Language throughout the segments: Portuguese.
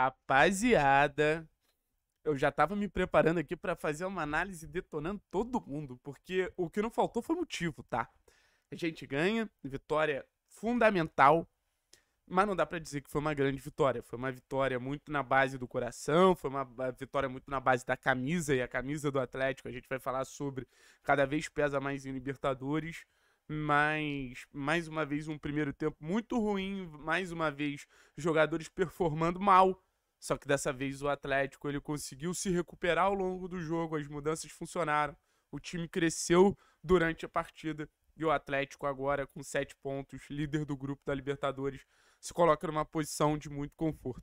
Rapaziada, eu já tava me preparando aqui para fazer uma análise detonando todo mundo, porque o que não faltou foi motivo, tá? A gente ganha, vitória fundamental, mas não dá para dizer que foi uma grande vitória. Foi uma vitória muito na base do coração, foi uma vitória muito na base da camisa e a camisa do Atlético. A gente vai falar sobre cada vez pesa mais em Libertadores, mas mais uma vez um primeiro tempo muito ruim, mais uma vez jogadores performando mal só que dessa vez o Atlético ele conseguiu se recuperar ao longo do jogo, as mudanças funcionaram, o time cresceu durante a partida e o Atlético agora com sete pontos, líder do grupo da Libertadores, se coloca numa posição de muito conforto.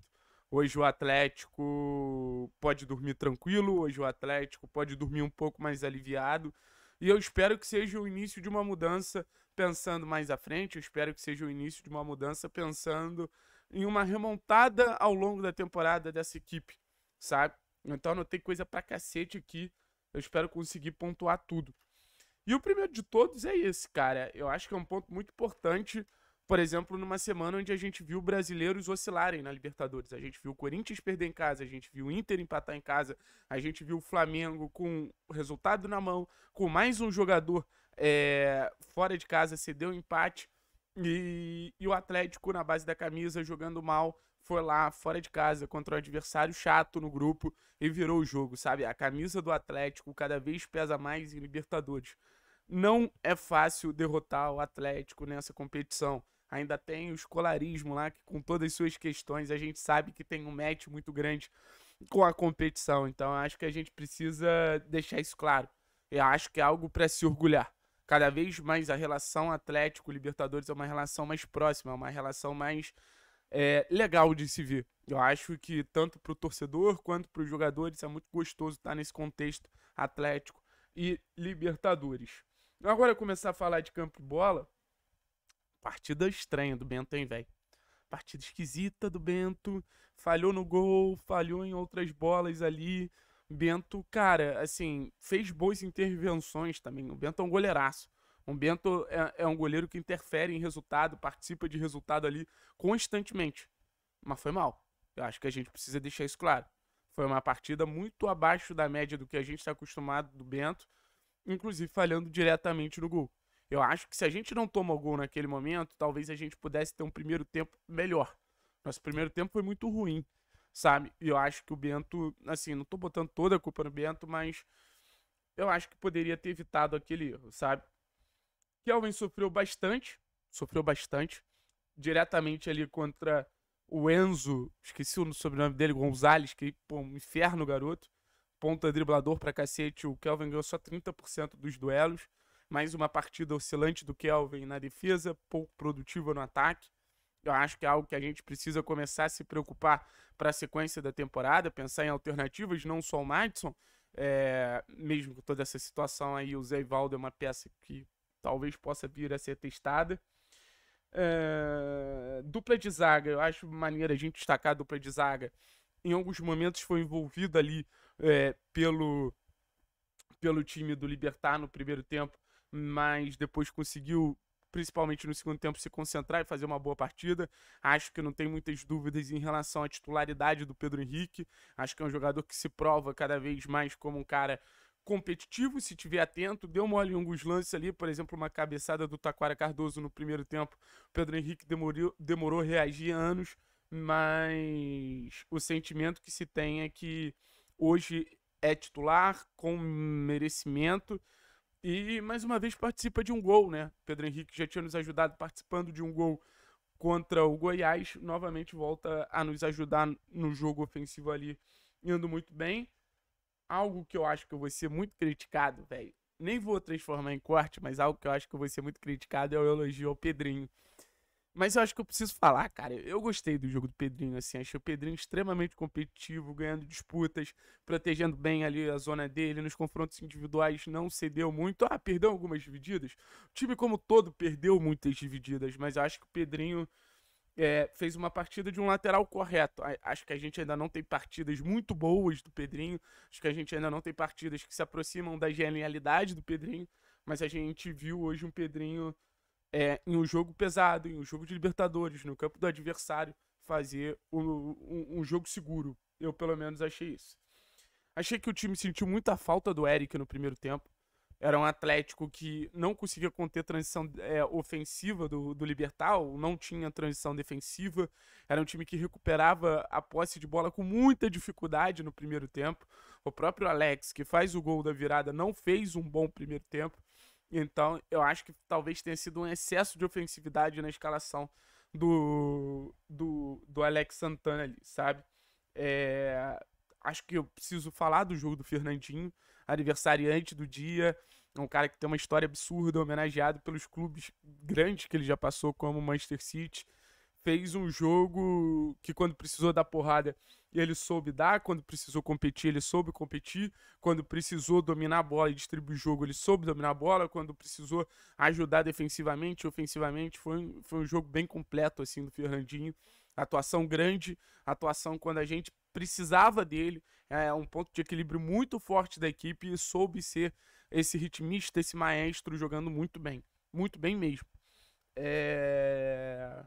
Hoje o Atlético pode dormir tranquilo, hoje o Atlético pode dormir um pouco mais aliviado. E eu espero que seja o início de uma mudança pensando mais à frente, eu espero que seja o início de uma mudança pensando em uma remontada ao longo da temporada dessa equipe, sabe? Então não tem coisa pra cacete aqui. Eu espero conseguir pontuar tudo. E o primeiro de todos é esse, cara. Eu acho que é um ponto muito importante, por exemplo, numa semana onde a gente viu brasileiros oscilarem na Libertadores. A gente viu o Corinthians perder em casa, a gente viu o Inter empatar em casa, a gente viu o Flamengo com o resultado na mão, com mais um jogador é, fora de casa, cedeu um empate. E, e, o Atlético, na base da camisa, jogando mal, foi lá fora de casa contra um adversário chato no grupo e virou o jogo, sabe? A camisa do Atlético cada vez pesa mais em Libertadores. Não é fácil derrotar o Atlético nessa competição. Ainda tem o escolarismo lá, que com todas as suas questões, a gente sabe que tem um match muito grande com a competição. Então, acho que a gente precisa deixar isso claro. Eu acho que é algo para se orgulhar cada vez mais a relação Atlético-Libertadores é uma relação mais próxima, é uma relação mais é, legal de se ver. Eu acho que tanto para o torcedor quanto para os jogadores é muito gostoso estar nesse contexto Atlético e Libertadores. Agora começar a falar de campo e bola. Partida estranha do Bento, hein, velho? Partida esquisita do Bento. Falhou no gol, falhou em outras bolas ali. Bento, cara, assim, fez boas intervenções também. O Bento é um goleiraço. O Bento é, é um goleiro que interfere em resultado, participa de resultado ali constantemente. Mas foi mal. Eu acho que a gente precisa deixar isso claro. Foi uma partida muito abaixo da média do que a gente está acostumado do Bento, inclusive falhando diretamente no gol. Eu acho que se a gente não toma o gol naquele momento, talvez a gente pudesse ter um primeiro tempo melhor. Nosso primeiro tempo foi muito ruim sabe? E eu acho que o Bento, assim, não tô botando toda a culpa no Bento, mas eu acho que poderia ter evitado aquele erro, sabe? Kelvin sofreu bastante, sofreu bastante, diretamente ali contra o Enzo, esqueci o sobrenome dele, Gonzalez, que, pô, um inferno, garoto. Ponta driblador pra cacete, o Kelvin ganhou só 30% dos duelos. Mais uma partida oscilante do Kelvin na defesa, pouco produtiva no ataque. Eu acho que é algo que a gente precisa começar a se preocupar para a sequência da temporada, pensar em alternativas, não só o Madison. É, mesmo com toda essa situação aí, o Zé Ivaldo é uma peça que talvez possa vir a ser testada. É, dupla de zaga, eu acho maneira a gente destacar a dupla de zaga. Em alguns momentos foi envolvido ali é, pelo, pelo time do Libertar no primeiro tempo, mas depois conseguiu principalmente no segundo tempo, se concentrar e fazer uma boa partida. Acho que não tem muitas dúvidas em relação à titularidade do Pedro Henrique. Acho que é um jogador que se prova cada vez mais como um cara competitivo, se tiver atento, deu mole em alguns lances ali, por exemplo, uma cabeçada do Taquara Cardoso no primeiro tempo. O Pedro Henrique demorou, demorou reagir anos, mas o sentimento que se tem é que hoje é titular com merecimento e mais uma vez participa de um gol, né? Pedro Henrique já tinha nos ajudado participando de um gol contra o Goiás. Novamente volta a nos ajudar no jogo ofensivo ali, indo muito bem. Algo que eu acho que eu vou ser muito criticado, velho. Nem vou transformar em corte, mas algo que eu acho que eu vou ser muito criticado é o elogio ao Pedrinho mas eu acho que eu preciso falar, cara. Eu gostei do jogo do Pedrinho, assim. Achei o Pedrinho extremamente competitivo, ganhando disputas, protegendo bem ali a zona dele. Nos confrontos individuais não cedeu muito. Ah, perdeu algumas divididas. O time, como todo, perdeu muitas divididas, mas eu acho que o Pedrinho. É, fez uma partida de um lateral correto. Acho que a gente ainda não tem partidas muito boas do Pedrinho. Acho que a gente ainda não tem partidas que se aproximam da genialidade do Pedrinho. Mas a gente viu hoje um Pedrinho é, em um jogo pesado, em um jogo de Libertadores, no campo do adversário, fazer um, um, um jogo seguro. Eu, pelo menos, achei isso. Achei que o time sentiu muita falta do Eric no primeiro tempo. Era um Atlético que não conseguia conter transição é, ofensiva do, do Libertal, não tinha transição defensiva. Era um time que recuperava a posse de bola com muita dificuldade no primeiro tempo. O próprio Alex, que faz o gol da virada, não fez um bom primeiro tempo. Então, eu acho que talvez tenha sido um excesso de ofensividade na escalação do, do, do Alex Santana ali, sabe? É, acho que eu preciso falar do jogo do Fernandinho, aniversariante do dia, é um cara que tem uma história absurda, homenageado pelos clubes grandes que ele já passou, como o Manchester City. Fez um jogo que, quando precisou da porrada, ele soube dar, quando precisou competir, ele soube competir, quando precisou dominar a bola e distribuir o jogo, ele soube dominar a bola, quando precisou ajudar defensivamente e ofensivamente, foi um, foi um jogo bem completo assim do Fernandinho. Atuação grande, atuação quando a gente precisava dele, é um ponto de equilíbrio muito forte da equipe e soube ser esse ritmista, esse maestro jogando muito bem, muito bem mesmo. É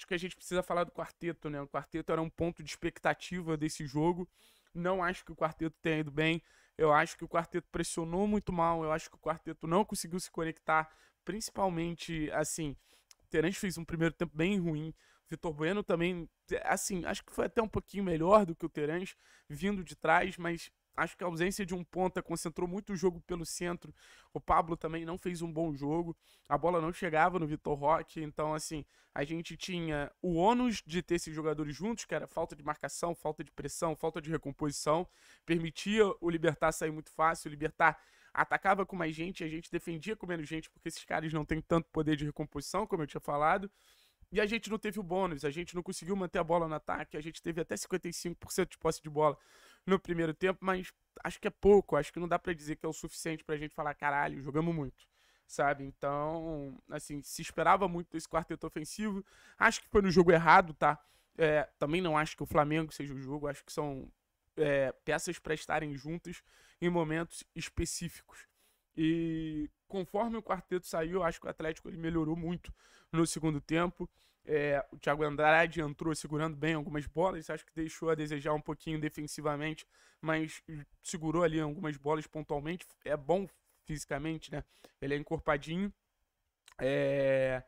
acho que a gente precisa falar do quarteto, né? O quarteto era um ponto de expectativa desse jogo. Não acho que o quarteto tenha ido bem. Eu acho que o quarteto pressionou muito mal. Eu acho que o quarteto não conseguiu se conectar. Principalmente, assim, o Terence fez um primeiro tempo bem ruim. Vitor Bueno também, assim, acho que foi até um pouquinho melhor do que o Terence vindo de trás, mas Acho que a ausência de um ponta concentrou muito o jogo pelo centro. O Pablo também não fez um bom jogo. A bola não chegava no Vitor Roque. Então, assim, a gente tinha o ônus de ter esses jogadores juntos, que era falta de marcação, falta de pressão, falta de recomposição. Permitia o Libertar sair muito fácil. O Libertar atacava com mais gente, a gente defendia com menos gente, porque esses caras não têm tanto poder de recomposição, como eu tinha falado. E a gente não teve o bônus, a gente não conseguiu manter a bola no ataque, a gente teve até 55% de posse de bola no primeiro tempo, mas acho que é pouco, acho que não dá para dizer que é o suficiente pra gente falar, caralho, jogamos muito. Sabe? Então, assim, se esperava muito desse quarteto ofensivo. Acho que foi no jogo errado, tá? É, também não acho que o Flamengo seja o jogo, acho que são é, peças para estarem juntas em momentos específicos. E conforme o quarteto saiu, acho que o Atlético ele melhorou muito no segundo tempo. É, o Thiago Andrade entrou segurando bem algumas bolas, acho que deixou a desejar um pouquinho defensivamente, mas segurou ali algumas bolas pontualmente. É bom fisicamente, né? Ele é encorpadinho. É...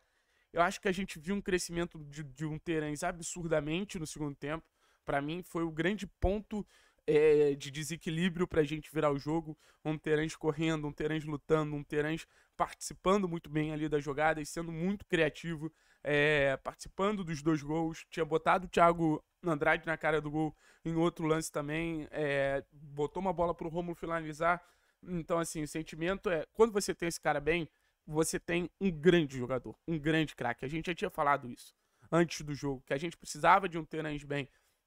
Eu acho que a gente viu um crescimento de, de um Terãs absurdamente no segundo tempo. Para mim, foi o grande ponto é, de desequilíbrio para a gente virar o jogo. Um Terence correndo, um Terence lutando, um Terence participando muito bem ali das jogadas, sendo muito criativo, é, participando dos dois gols. Tinha botado o Thiago Andrade na cara do gol em outro lance também. É, botou uma bola para o Romulo finalizar. Então, assim, o sentimento é quando você tem esse cara bem, você tem um grande jogador, um grande craque. A gente já tinha falado isso antes do jogo, que a gente precisava de um Terence bem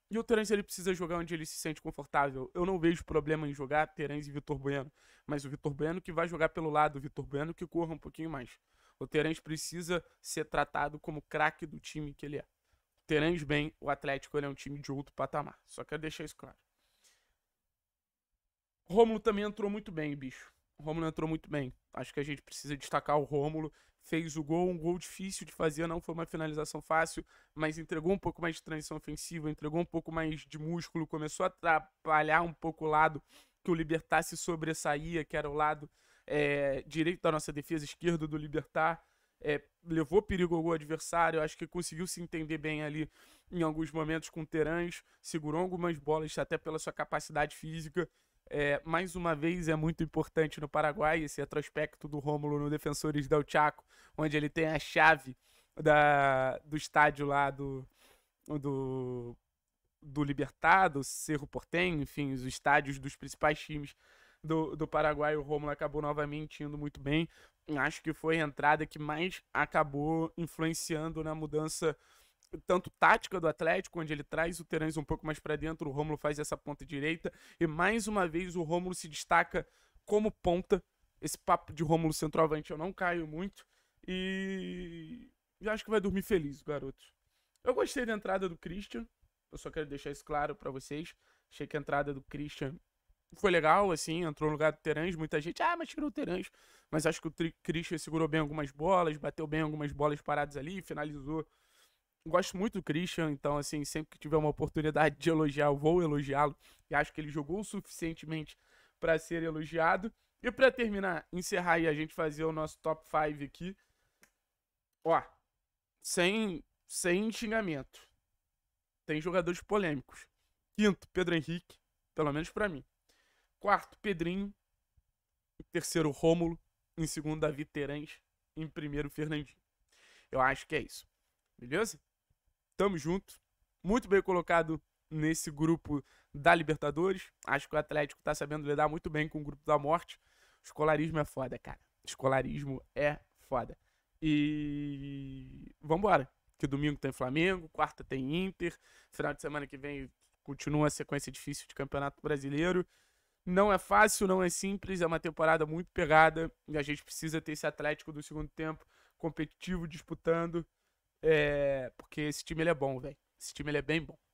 e o Terence ele precisa jogar onde ele se sente confortável. Eu não vejo problema em jogar Terence e Vitor Bueno, mas o Vitor Bueno que vai jogar pelo lado, o Vitor Bueno que corra um pouquinho mais. O Terence precisa ser tratado como craque do time que ele é. O Terence bem, o Atlético ele é um time de outro patamar. Só quero deixar isso claro. Rômulo também entrou muito bem, bicho. O Rômulo entrou muito bem. Acho que a gente precisa destacar o Rômulo. Fez o gol, um gol difícil de fazer, não foi uma finalização fácil, mas entregou um pouco mais de transição ofensiva, entregou um pouco mais de músculo, começou a atrapalhar um pouco o lado que o Libertar se sobressaía, que era o lado é, direito da nossa defesa, esquerdo do Libertar. É, levou perigo ao gol adversário, acho que conseguiu se entender bem ali em alguns momentos com o Terãs, segurou algumas bolas até pela sua capacidade física é, mais uma vez é muito importante no Paraguai esse retrospecto do Rômulo no Defensores del Chaco, onde ele tem a chave da, do estádio lá do, do, do Libertado, Cerro Portenho, enfim, os estádios dos principais times do, do Paraguai. O Rômulo acabou novamente indo muito bem. Acho que foi a entrada que mais acabou influenciando na mudança tanto tática do Atlético, onde ele traz o Terãs um pouco mais para dentro, o Rômulo faz essa ponta direita, e mais uma vez o Rômulo se destaca como ponta. Esse papo de Rômulo centroavante eu não caio muito, e eu acho que vai dormir feliz, garoto. Eu gostei da entrada do Christian, eu só quero deixar isso claro para vocês. Achei que a entrada do Christian foi legal, assim, entrou no lugar do Terãs, muita gente, ah, mas tirou o Terãs. Mas acho que o Christian segurou bem algumas bolas, bateu bem algumas bolas paradas ali, finalizou gosto muito do Christian, então, assim, sempre que tiver uma oportunidade de elogiar, eu vou elogiá-lo. E acho que ele jogou suficientemente para ser elogiado. E para terminar, encerrar e a gente fazer o nosso top 5 aqui. Ó, sem, sem xingamento. Tem jogadores polêmicos. Quinto, Pedro Henrique, pelo menos para mim. Quarto, Pedrinho. Em terceiro, Rômulo. Em segundo, Davi Terães. Em primeiro, Fernandinho. Eu acho que é isso. Beleza? Tamo junto. Muito bem colocado nesse grupo da Libertadores. Acho que o Atlético tá sabendo lidar muito bem com o grupo da morte. escolarismo é foda, cara. escolarismo é foda. E vambora. Que domingo tem Flamengo, quarta tem Inter, final de semana que vem continua a sequência difícil de Campeonato Brasileiro. Não é fácil, não é simples, é uma temporada muito pegada e a gente precisa ter esse Atlético do segundo tempo competitivo, disputando é, porque esse time ele é bom, velho. Esse time ele é bem bom.